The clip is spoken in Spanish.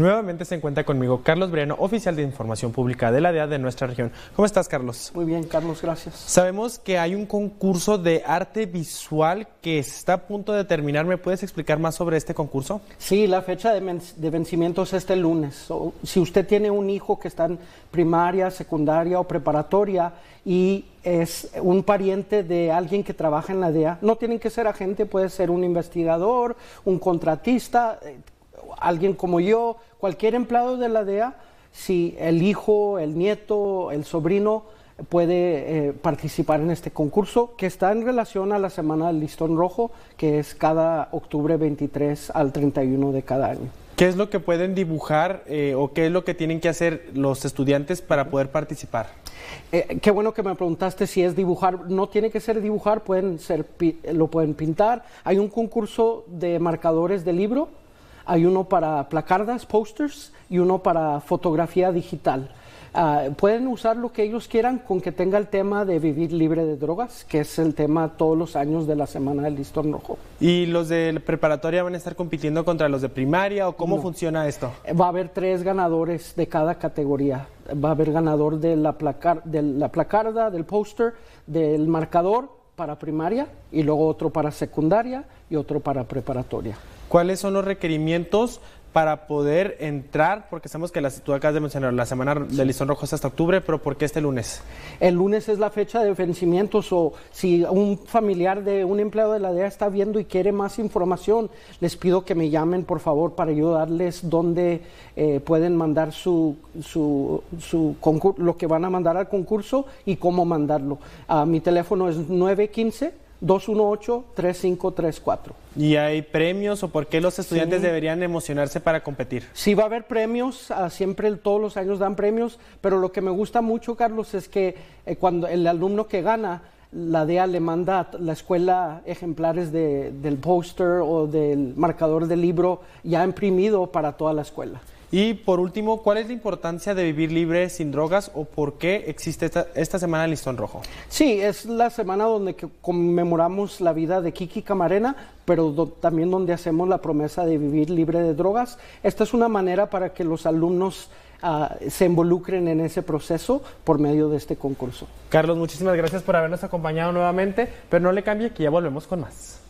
Nuevamente se encuentra conmigo Carlos Breno, oficial de Información Pública de la DEA de nuestra región. ¿Cómo estás, Carlos? Muy bien, Carlos, gracias. Sabemos que hay un concurso de arte visual que está a punto de terminar. ¿Me puedes explicar más sobre este concurso? Sí, la fecha de, vencimiento es este lunes. si usted tiene un hijo que está en primaria, secundaria o preparatoria y es un pariente de alguien que trabaja en la DEA. No tienen que ser agente, puede ser un investigador, un contratista, eh, alguien como yo, cualquier empleado de la DEA, si el hijo, el nieto, el sobrino puede eh, participar en este concurso que está en relación a la semana del listón rojo, que es cada octubre 23 al 31 de cada año. ¿Qué es lo que pueden dibujar eh, o qué es lo que tienen que hacer los estudiantes para poder participar? Eh, qué bueno que me preguntaste si es dibujar. No tiene que ser dibujar, pueden ser, lo pueden pintar. Hay un concurso de marcadores de libro hay uno para placardas, posters y uno para fotografía digital. Ah, pueden usar lo que ellos quieran con que tenga el tema de vivir libre de drogas, que es el tema todos los años de la Semana del Listón Rojo. ¿Y los de preparatoria van a estar compitiendo contra los de primaria o cómo funciona esto? Eh, va a haber tres ganadores de cada categoría. Va a haber ganador de la, placar de la placarda, del póster, del marcador para primaria y luego otro para secundaria y otro para preparatoria. ¿Cuáles son los requerimientos para poder entrar, porque sabemos que la, tú acabas de mencionar, la semana de del listón rojo hasta octubre, pero ¿por qué este lunes? El lunes es la fecha de vencimientos o si un familiar de un empleado de la DEA está viendo y quiere más información, les pido que me llamen por favor para ayudarles darles dónde eh, pueden mandar su, su, su lo que van a mandar al concurso y cómo mandarlo. Ah, mi teléfono es 915. 218-3534. ¿Y hay premios o por qué los estudiantes deberían emocionarse para competir? Sí, va a haber premios, ah, siempre todos los años dan premios, pero lo que me gusta mucho, Carlos, es que eh, cuando el alumno que gana, la DEA le manda a la escuela ejemplares de, del póster o del marcador del libro ya imprimido para toda la escuela. Y por último, ¿cuál es la importancia de vivir libre sin drogas o por qué existe esta, semana el listón rojo? Sí, es la semana donde conmemoramos la vida de Kiki Camarena, pero también donde hacemos la promesa de vivir libre de drogas. Esta es una manera para que los alumnos ah, se involucren en ese proceso por medio de este concurso. Carlos, muchísimas gracias por habernos acompañado nuevamente, pero no le cambie que ya volvemos con más.